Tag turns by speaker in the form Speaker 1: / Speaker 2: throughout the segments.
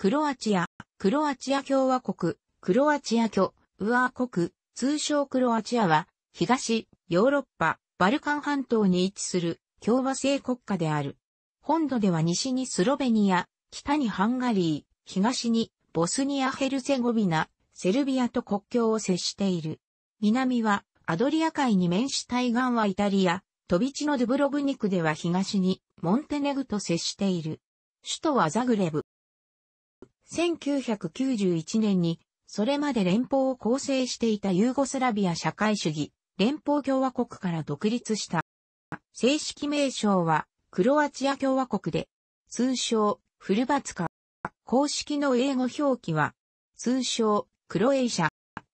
Speaker 1: クロアチア、クロアチア共和国、クロアチア共ア国、通称クロアチアは、東、ヨーロッパ、バルカン半島に位置する共和制国家である。本土では西にスロベニア、北にハンガリー、東にボスニア・ヘルセゴビナ、セルビアと国境を接している。南はアドリア海に面し対岸はイタリア、飛び地のドゥブロブニクでは東にモンテネグと接している。首都はザグレブ。1991年に、それまで連邦を構成していたユーゴスラビア社会主義、連邦共和国から独立した。正式名称は、クロアチア共和国で、通称、フルバツカ。公式の英語表記は、通称、クロエイシャ。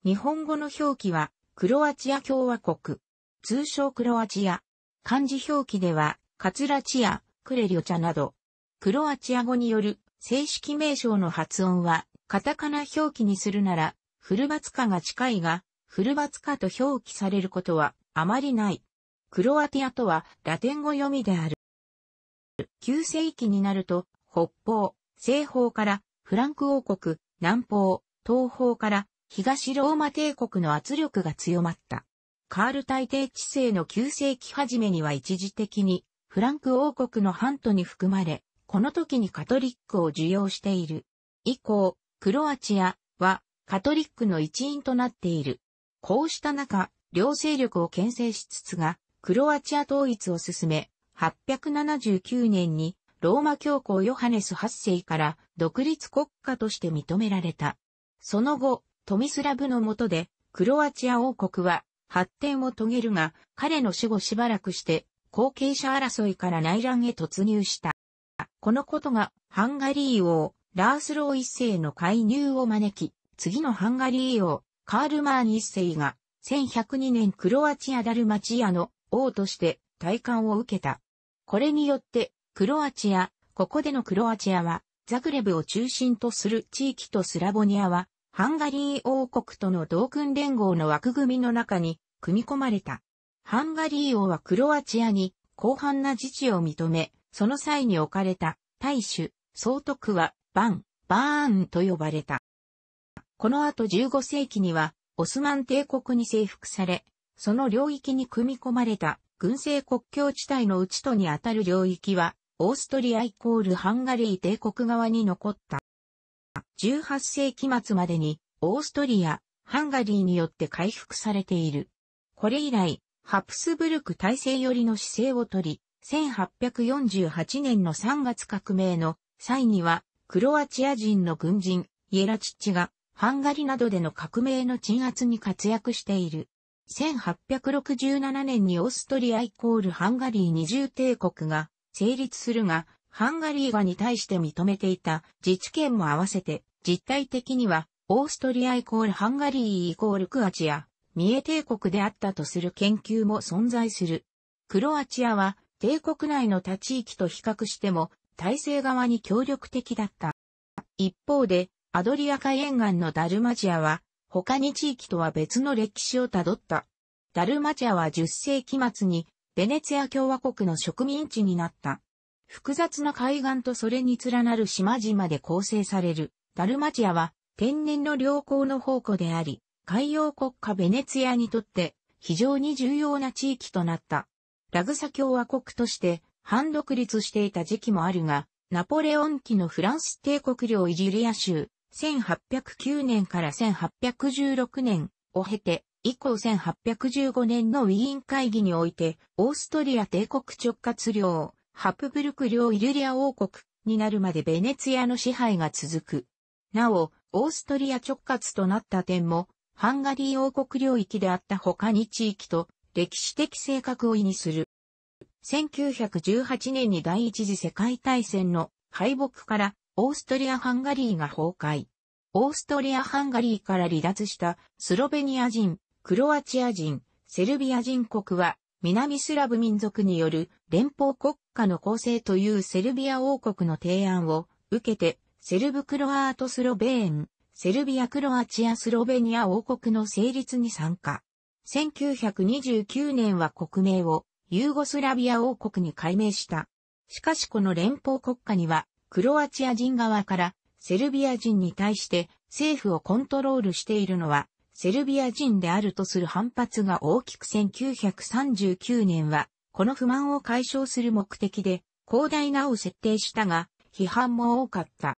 Speaker 1: 日本語の表記は、クロアチア共和国。通称クロアチア。漢字表記では、カツラチア、クレリョチャなど、クロアチア語による正式名称の発音は、カタカナ表記にするなら、フルバツカが近いが、フルバツカと表記されることはあまりない。クロアティアとはラテン語読みである。9世紀になると、北方、西方からフランク王国、南方、東方から東ローマ帝国の圧力が強まった。カール大帝治世の9世紀初めには一時的にフランク王国の半島に含まれ、この時にカトリックを受容している。以降、クロアチアはカトリックの一員となっている。こうした中、両勢力を牽制しつつが、クロアチア統一を進め、879年にローマ教皇ヨハネス8世から独立国家として認められた。その後、トミスラブの下で、クロアチア王国は発展を遂げるが、彼の死後しばらくして、後継者争いから内乱へ突入した。このことがハンガリー王、ラースロー一世の介入を招き、次のハンガリー王、カールマーン一世が、1102年クロアチア・ダルマチアの王として退冠を受けた。これによって、クロアチア、ここでのクロアチアは、ザグレブを中心とする地域とスラボニアは、ハンガリー王国との同訓連合の枠組みの中に組み込まれた。ハンガリー王はクロアチアに広範な自治を認め、その際に置かれた、大主、総督は、バン、バーンと呼ばれた。この後15世紀には、オスマン帝国に征服され、その領域に組み込まれた、軍政国境地帯のうちとにあたる領域は、オーストリアイコールハンガリー帝国側に残った。18世紀末までに、オーストリア、ハンガリーによって回復されている。これ以来、ハプスブルク体制寄りの姿勢をとり、1848年の3月革命の際には、クロアチア人の軍人、イエラチッチが、ハンガリなどでの革命の鎮圧に活躍している。1867年にオーストリアイコールハンガリー二重帝国が成立するが、ハンガリー側に対して認めていた自治権も合わせて、実態的には、オーストリアイコールハンガリーイコールクアチア、三重帝国であったとする研究も存在する。クロアチアは帝国内の他地域と比較しても、体制側に協力的だった。一方で、アドリア海沿岸のダルマチアは、他に地域とは別の歴史をたどった。ダルマチアは10世紀末に、ベネツィア共和国の植民地になった。複雑な海岸とそれに連なる島々で構成される、ダルマチアは天然の良好の宝庫であり、海洋国家ベネツィアにとって非常に重要な地域となった。ラグサ共和国として反独立していた時期もあるが、ナポレオン期のフランス帝国領イジリア州、1809年から1816年を経て、以降1815年のウィーン会議において、オーストリア帝国直轄領、ハプブルク領イルリア王国になるまでベネツィアの支配が続く。なお、オーストリア直轄となった点も、ハンガリー王国領域であった他に地域と歴史的性格を意味する。1918年に第一次世界大戦の敗北からオーストリア・ハンガリーが崩壊。オーストリア・ハンガリーから離脱したスロベニア人、クロアチア人、セルビア人国は南スラブ民族による連邦国家の構成というセルビア王国の提案を受けてセルブクロアートスロベーン、セルビア・クロアチア・スロベニア王国の成立に参加。1929年は国名をユーゴスラビア王国に改名した。しかしこの連邦国家には、クロアチア人側からセルビア人に対して政府をコントロールしているのは、セルビア人であるとする反発が大きく1939年は、この不満を解消する目的で、広大なを設定したが、批判も多かった。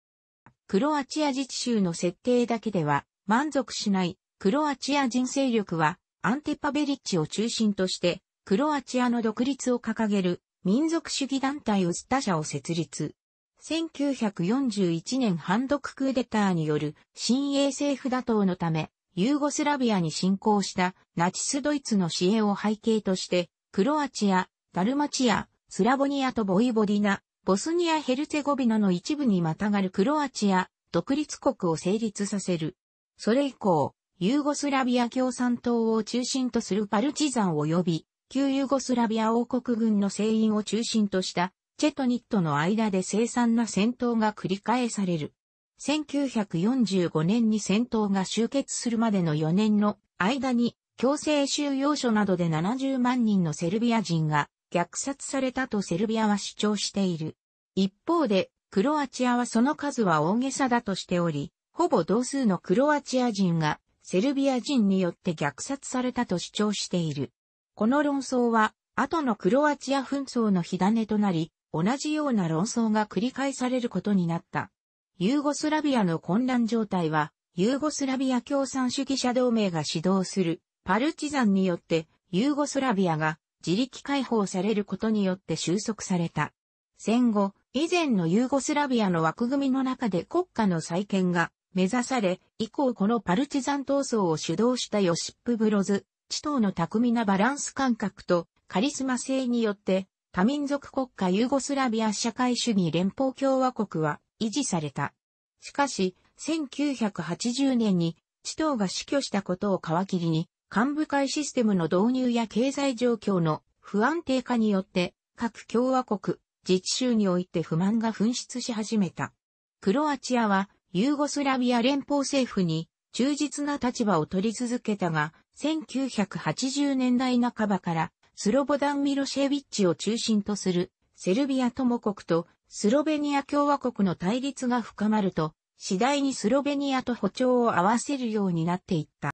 Speaker 1: クロアチア自治州の設定だけでは満足しないクロアチア人勢力はアンテパベリッチを中心として、クロアチアの独立を掲げる民族主義団体ウスタ社を設立。1941年反独クーデターによる新衛政府打倒のため、ユーゴスラビアに侵攻したナチスドイツの支援を背景として、クロアチア、ダルマチア、スラボニアとボイボディナ、ボスニア・ヘルツェゴビナの一部にまたがるクロアチア、独立国を成立させる。それ以降、ユーゴスラビア共産党を中心とするパルチザン及び、旧ユーゴスラビア王国軍の聖員を中心とした、チェトニットの間で凄惨な戦闘が繰り返される。1945年に戦闘が終結するまでの4年の間に、強制収容所などで70万人のセルビア人が虐殺されたとセルビアは主張している。一方で、クロアチアはその数は大げさだとしており、ほぼ同数のクロアチア人がセルビア人によって虐殺されたと主張している。この論争は、後のクロアチア紛争の火種となり、同じような論争が繰り返されることになった。ユーゴスラビアの混乱状態は、ユーゴスラビア共産主義者同盟が指導するパルチザンによって、ユーゴスラビアが自力解放されることによって収束された。戦後、以前のユーゴスラビアの枠組みの中で国家の再建が目指され、以降このパルチザン闘争を主導したヨシップ・ブロズ、地頭の巧みなバランス感覚とカリスマ性によって、多民族国家ユーゴスラビア社会主義連邦共和国は維持された。しかし、1980年に、地頭が死去したことを皮切りに、幹部会システムの導入や経済状況の不安定化によって、各共和国、自治州において不満が噴出し始めた。クロアチアはユーゴスラビア連邦政府に忠実な立場を取り続けたが、1980年代半ばからスロボダン・ミロシェビッチを中心とするセルビア友国とスロベニア共和国の対立が深まると、次第にスロベニアと歩調を合わせるようになっていった。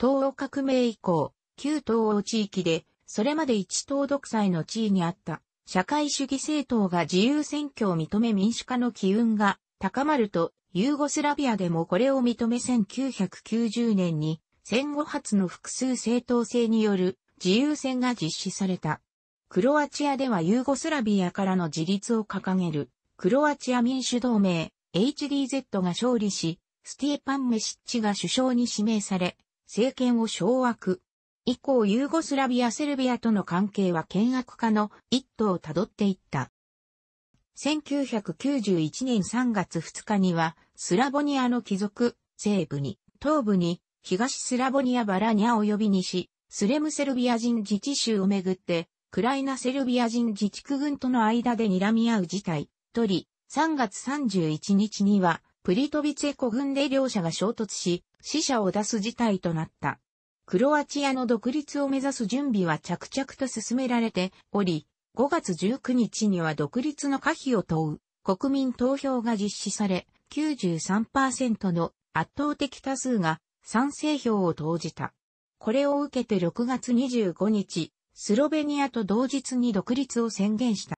Speaker 1: 東欧革命以降、旧東欧地域で、それまで一党独裁の地位にあった、社会主義政党が自由選挙を認め民主化の機運が高まると、ユーゴスラビアでもこれを認め1990年に、戦後初の複数政党制による自由戦が実施された。クロアチアではユーゴスラビアからの自立を掲げる、クロアチア民主同盟、HDZ が勝利し、スティーパン・メシッチが首相に指名され、政権を掌握。以降ユーゴスラビア・セルビアとの関係は険悪化の一途をたどっていった。1991年3月2日には、スラボニアの貴族、西部に、東部に、東スラボニアバラニア及び西、スレムセルビア人自治州をめぐって、クライナセルビア人自治区軍との間で睨み合う事態、とり、3月31日には、プリトビツェコ軍で両者が衝突し、死者を出す事態となった。クロアチアの独立を目指す準備は着々と進められており、5月19日には独立の可否を問う国民投票が実施され、93%の圧倒的多数が賛成票を投じた。これを受けて6月25日、スロベニアと同日に独立を宣言した。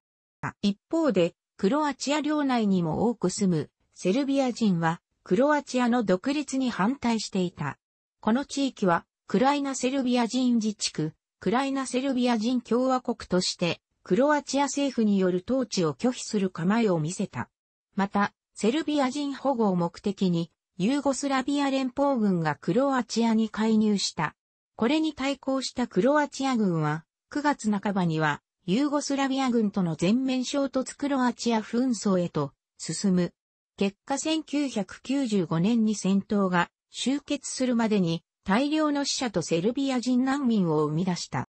Speaker 1: 一方で、クロアチア領内にも多く住むセルビア人は、クロアチアの独立に反対していた。この地域は、クライナセルビア人自治区、クライナセルビア人共和国としてクロアチア政府による統治を拒否する構えを見せた。また、セルビア人保護を目的に、ユーゴスラビア連邦軍がクロアチアに介入した。これに対抗したクロアチア軍は、9月半ばには、ユーゴスラビア軍との全面衝突クロアチア紛争へと進む。結果1995年に戦闘が終結するまでに大量の死者とセルビア人難民を生み出した。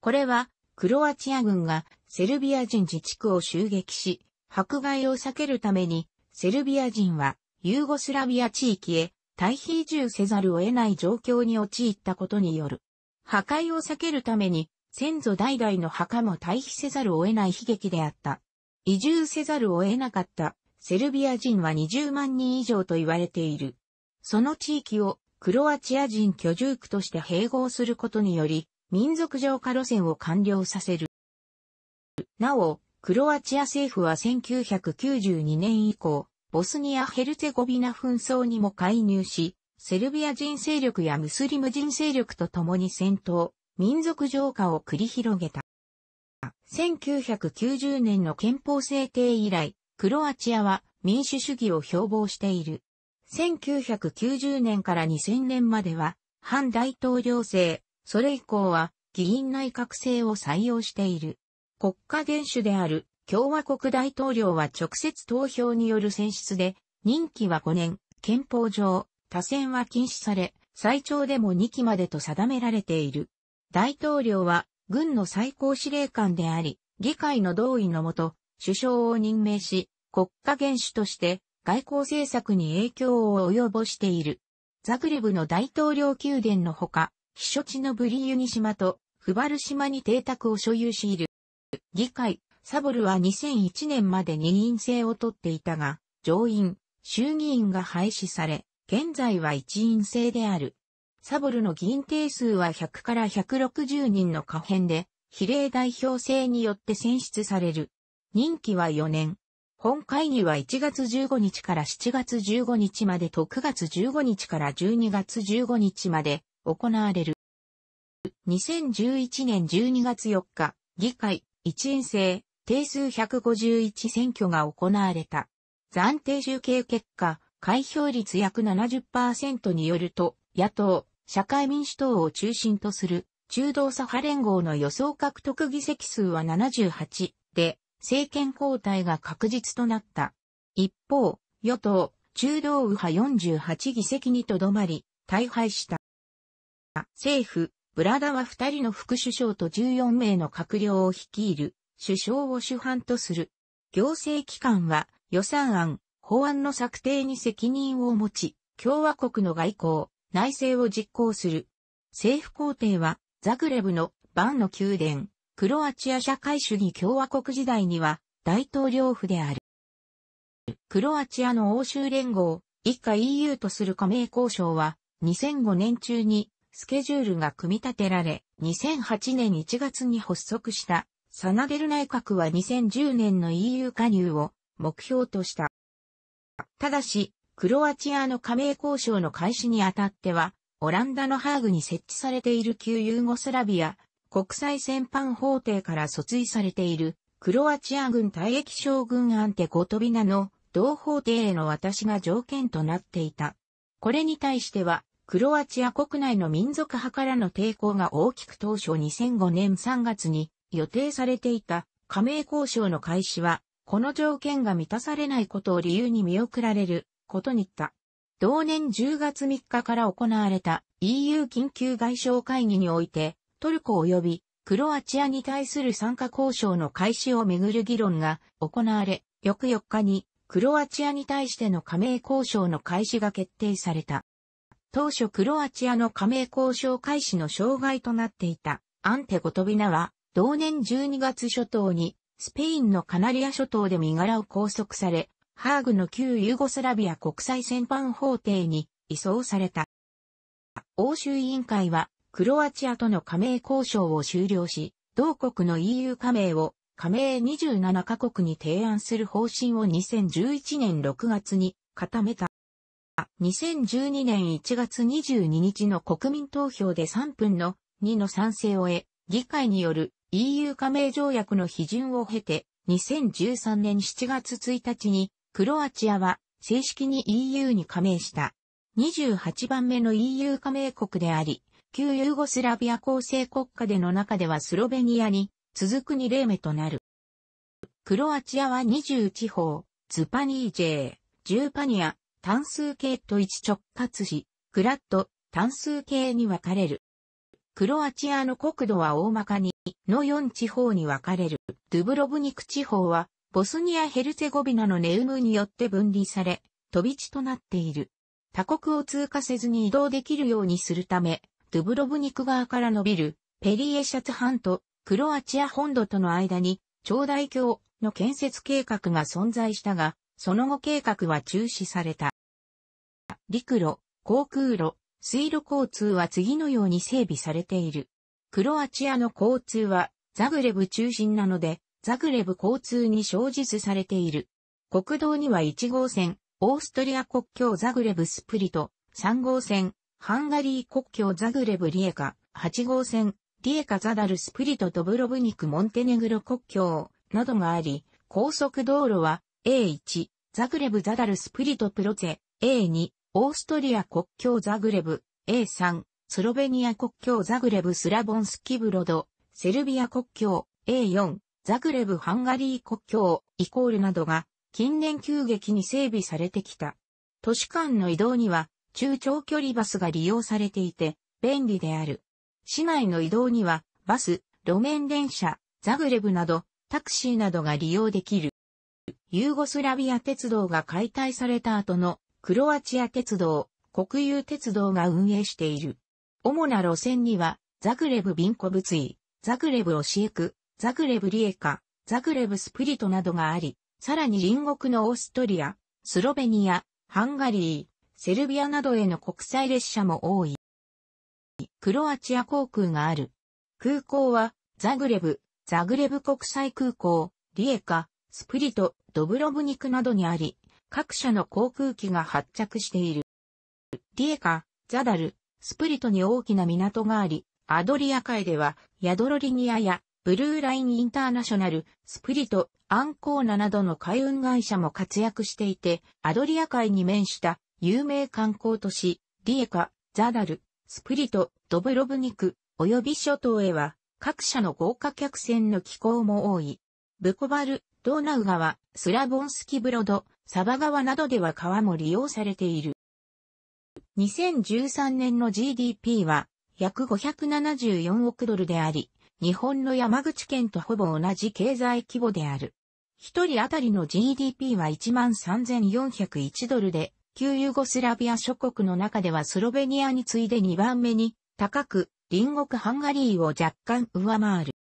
Speaker 1: これはクロアチア軍がセルビア人自治区を襲撃し、迫害を避けるために、セルビア人はユーゴスラビア地域へ退避移住せざるを得ない状況に陥ったことによる。破壊を避けるために、先祖代々の墓も退避せざるを得ない悲劇であった。移住せざるを得なかったセルビア人は20万人以上と言われている。その地域をクロアチア人居住区として併合することにより、民族浄化路線を完了させる。なお、クロアチア政府は1992年以降、ボスニア・ヘルツェゴビナ紛争にも介入し、セルビア人勢力やムスリム人勢力と共に戦闘、民族浄化を繰り広げた。1990年の憲法制定以来、クロアチアは民主主義を標榜している。1990年から2000年までは、反大統領制、それ以降は議員内閣制を採用している。国家元首である共和国大統領は直接投票による選出で、任期は5年、憲法上、多選は禁止され、最長でも2期までと定められている。大統領は軍の最高司令官であり、議会の同意のもと、首相を任命し、国家元首として外交政策に影響を及ぼしている。ザグレブの大統領宮殿のほか、避暑地のブリユニ島とフバル島に邸宅を所有しいる。議会、サボルは2001年まで二院制をとっていたが、上院、衆議院が廃止され、現在は一院制である。サボルの議員定数は100から160人の可変で、比例代表制によって選出される。任期は4年。本会議は1月15日から7月15日までと9月15日から12月15日まで、行われる。2011年12月4日、議会、一円制、定数151選挙が行われた。暫定集計結果、開票率約70%によると、野党、社会民主党を中心とする中道左派連合の予想獲得議席数は78で、政権交代が確実となった。一方、与党、中道右派48議席にとどまり、大敗した。政府、ブラダは2人の副首相と14名の閣僚を率いる、首相を主犯とする。行政機関は予算案、法案の策定に責任を持ち、共和国の外交、内政を実行する。政府皇帝は、ザグレブのバンの宮殿、クロアチア社会主義共和国時代には大統領府である。クロアチアの欧州連合、以下 EU とする加盟交渉は、2005年中にスケジュールが組み立てられ、2008年1月に発足した、サナデル内閣は2010年の EU 加入を目標とした。ただし、クロアチアの加盟交渉の開始にあたっては、オランダのハーグに設置されている旧ユーゴスラビア国際戦犯法廷から訴追されているクロアチア軍退役将軍アンテコトビナの同法廷への私が条件となっていた。これに対してはクロアチア国内の民族派からの抵抗が大きく当初2005年3月に予定されていた加盟交渉の開始は、この条件が満たされないことを理由に見送られることにった。同年10月3日から行われた EU 緊急外相会議において、トルコ及びクロアチアに対する参加交渉の開始をめぐる議論が行われ、翌4日にクロアチアに対しての加盟交渉の開始が決定された。当初クロアチアの加盟交渉開始の障害となっていたアンテゴトビナは同年12月初頭にスペインのカナリア諸島で身柄を拘束され、ハーグの旧ユーゴスラビア国際戦犯法廷に移送された。欧州委員会はクロアチアとの加盟交渉を終了し、同国の EU 加盟を加盟27カ国に提案する方針を2011年6月に固めた。2012年1月22日の国民投票で3分の2の賛成を得、議会による EU 加盟条約の批准を経て、2013年7月1日に、クロアチアは正式に EU に加盟した。28番目の EU 加盟国であり、旧ユーゴスラビア構成国家での中ではスロベニアに続く2例目となる。クロアチアは2地方、ズパニージェー、ジューパニア、単数形と一直轄し、クラッと単数形に分かれる。クロアチアの国土は大まかに、の4地方に分かれる。ドゥブロブニク地方は、ボスニア・ヘルツェゴビナのネウムによって分離され、飛び地となっている。他国を通過せずに移動できるようにするため、ドゥブロブニク側から伸びる、ペリエシャツ半島、クロアチア本土との間に、長大橋の建設計画が存在したが、その後計画は中止された。陸路、航空路、水路交通は次のように整備されている。クロアチアの交通はザグレブ中心なので、ザグレブ交通に小述されている。国道には1号線、オーストリア国境ザグレブスプリト、3号線、ハンガリー国境ザグレブリエカ、8号線、リエカザダルスプリトとブロブニクモンテネグロ国境などがあり、高速道路は A1、ザグレブザダルスプリトプロゼ、A2、オーストリア国境ザグレブ、A3、スロベニア国境ザグレブスラボンスキブロド、セルビア国境、A4、ザグレブハンガリー国境、イコールなどが、近年急激に整備されてきた。都市間の移動には、中長距離バスが利用されていて、便利である。市内の移動には、バス、路面電車、ザグレブなど、タクシーなどが利用できる。ユーゴスラビア鉄道が解体された後のクロアチア鉄道、国有鉄道が運営している。主な路線には、ザグレブ・ビンコブツイ、ザグレブ・オシエク、ザグレブ・リエカ、ザグレブ・スプリトなどがあり、さらに隣国のオーストリア、スロベニア、ハンガリー、セルビアなどへの国際列車も多い。クロアチア航空がある。空港は、ザグレブ、ザグレブ国際空港、リエカ、スプリト、ドブロブニクなどにあり、各社の航空機が発着している。ディエカ、ザダル、スプリトに大きな港があり、アドリア海では、ヤドロリニアや、ブルーラインインターナショナル、スプリト、アンコーナなどの海運会社も活躍していて、アドリア海に面した有名観光都市、ディエカ、ザダル、スプリト、ドブロブニク、及び諸島へは、各社の豪華客船の寄港も多い。ブコバル、ドーナウ川、スラボンスキブロド、サバ川などでは川も利用されている。2013年の GDP は約574億ドルであり、日本の山口県とほぼ同じ経済規模である。一人当たりの GDP は13,401ドルで、旧ユーゴスラビア諸国の中ではスロベニアに次いで2番目に高く、隣国ハンガリーを若干上回る。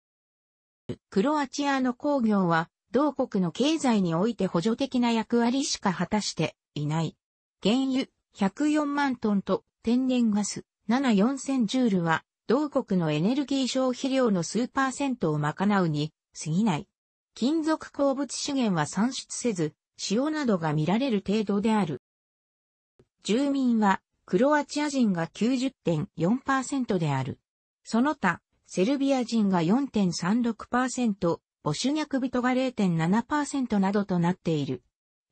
Speaker 1: クロアチアの工業は同国の経済において補助的な役割しか果たしていない。原油104万トンと天然ガス74000ジュールは同国のエネルギー消費量の数パーセントを賄うに過ぎない。金属鉱物資源は産出せず、塩などが見られる程度である。住民はクロアチア人が90.4%である。その他、セルビア人が4.36%、ボシュニャク・が0.7%などとなっている。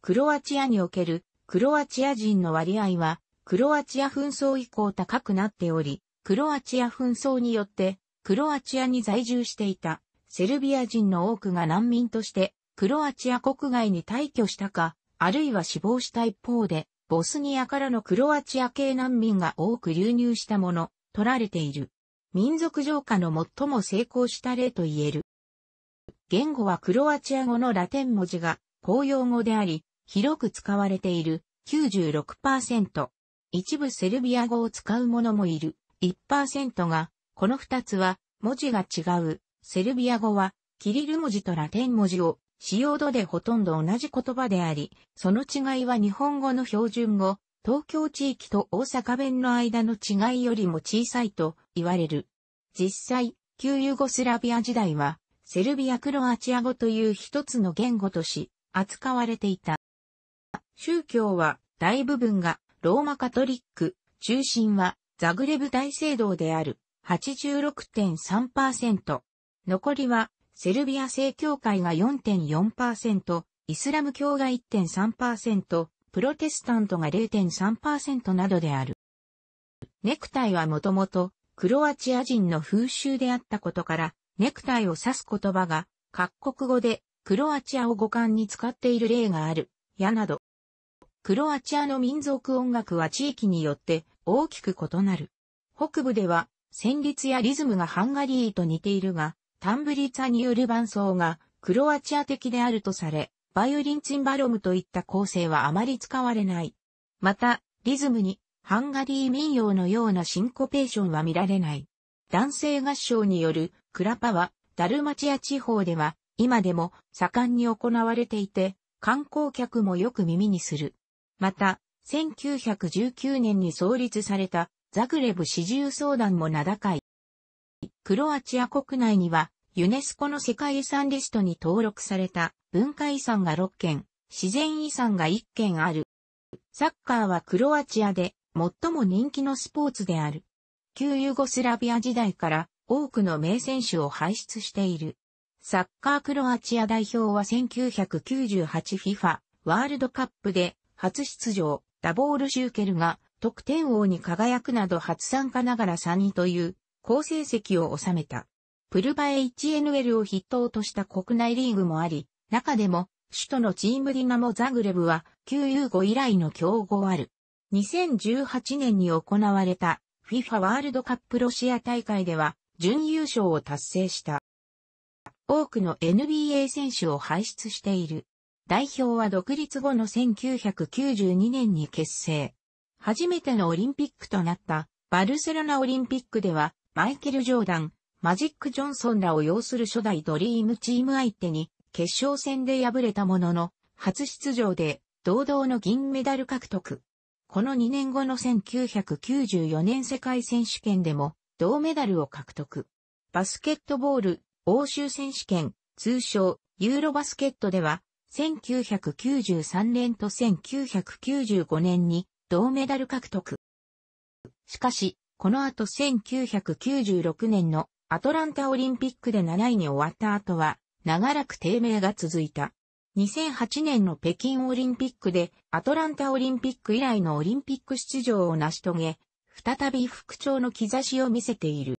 Speaker 1: クロアチアにおけるクロアチア人の割合はクロアチア紛争以降高くなっており、クロアチア紛争によってクロアチアに在住していたセルビア人の多くが難民としてクロアチア国外に退去したか、あるいは死亡した一方で、ボスニアからのクロアチア系難民が多く流入したもの、取られている。民族浄化の最も成功した例と言える。言語はクロアチア語のラテン文字が公用語であり、広く使われている96%。一部セルビア語を使う者もいる1%が、この2つは文字が違う。セルビア語はキリル文字とラテン文字を使用度でほとんど同じ言葉であり、その違いは日本語の標準語、東京地域と大阪弁の間の違いよりも小さいと言われる。実際、旧ユーゴスラビア時代は、セルビア・クロアチア語という一つの言語とし、扱われていた。宗教は大部分がローマカトリック、中心はザグレブ大聖堂である86.3%、残りはセルビア正教会が4.4%、イスラム教が1.3%、プロテスタントが0.3%などである。ネクタイはもともとクロアチア人の風習であったことからネクタイを指す言葉が、各国語で、クロアチアを語感に使っている例がある、やなど。クロアチアの民族音楽は地域によって大きく異なる。北部では、旋律やリズムがハンガリーと似ているが、タンブリツァによる伴奏がクロアチア的であるとされ、バイオリンチンバロムといった構成はあまり使われない。また、リズムにハンガリー民謡のようなシンコペーションは見られない。男性合唱によるクラパは、ダルマチア地方では、今でも盛んに行われていて、観光客もよく耳にする。また、1919年に創立されたザグレブ四重相談も名高い。クロアチア国内には、ユネスコの世界遺産リストに登録された文化遺産が6件、自然遺産が1件ある。サッカーはクロアチアで最も人気のスポーツである。旧ユーゴスラビア時代から多くの名選手を輩出している。サッカークロアチア代表は 1998FIFA ワールドカップで初出場、ダボール・シューケルが得点王に輝くなど初参加ながら3位という好成績を収めた。プルバエ HNL を筆頭とした国内リーグもあり、中でも首都のチームディナモ・ザグレブはユーゴ以来の強豪ある。2018年に行われた FIFA ワールドカップロシア大会では準優勝を達成した。多くの NBA 選手を輩出している。代表は独立後の1992年に結成。初めてのオリンピックとなったバルセロナオリンピックではマイケル・ジョーダン、マジック・ジョンソンらを擁する初代ドリームチーム相手に決勝戦で敗れたものの初出場で堂々の銀メダル獲得。この2年後の1994年世界選手権でも銅メダルを獲得。バスケットボール、欧州選手権、通称、ユーロバスケットでは、1993年と1995年に銅メダル獲得。しかし、この後1996年のアトランタオリンピックで7位に終わった後は、長らく低迷が続いた。2008年の北京オリンピックでアトランタオリンピック以来のオリンピック出場を成し遂げ、再び復調の兆しを見せている。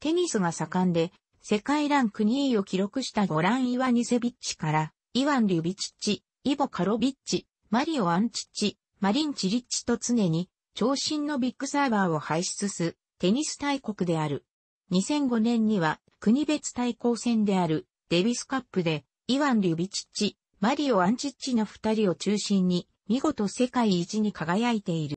Speaker 1: テニスが盛んで、世界ランク2位を記録したゴラン・イワニセビッチから、イワン・リュビチッチ、イボ・カロビッチ、マリオ・アンチッチ、マリン・チリッチと常に、長身のビッグサーバーを輩出す、テニス大国である。2005年には、国別対抗戦である、デビスカップで、イワン・リュビチッチ、マリオ・アンチッチの二人を中心に、見事世界一に輝いている。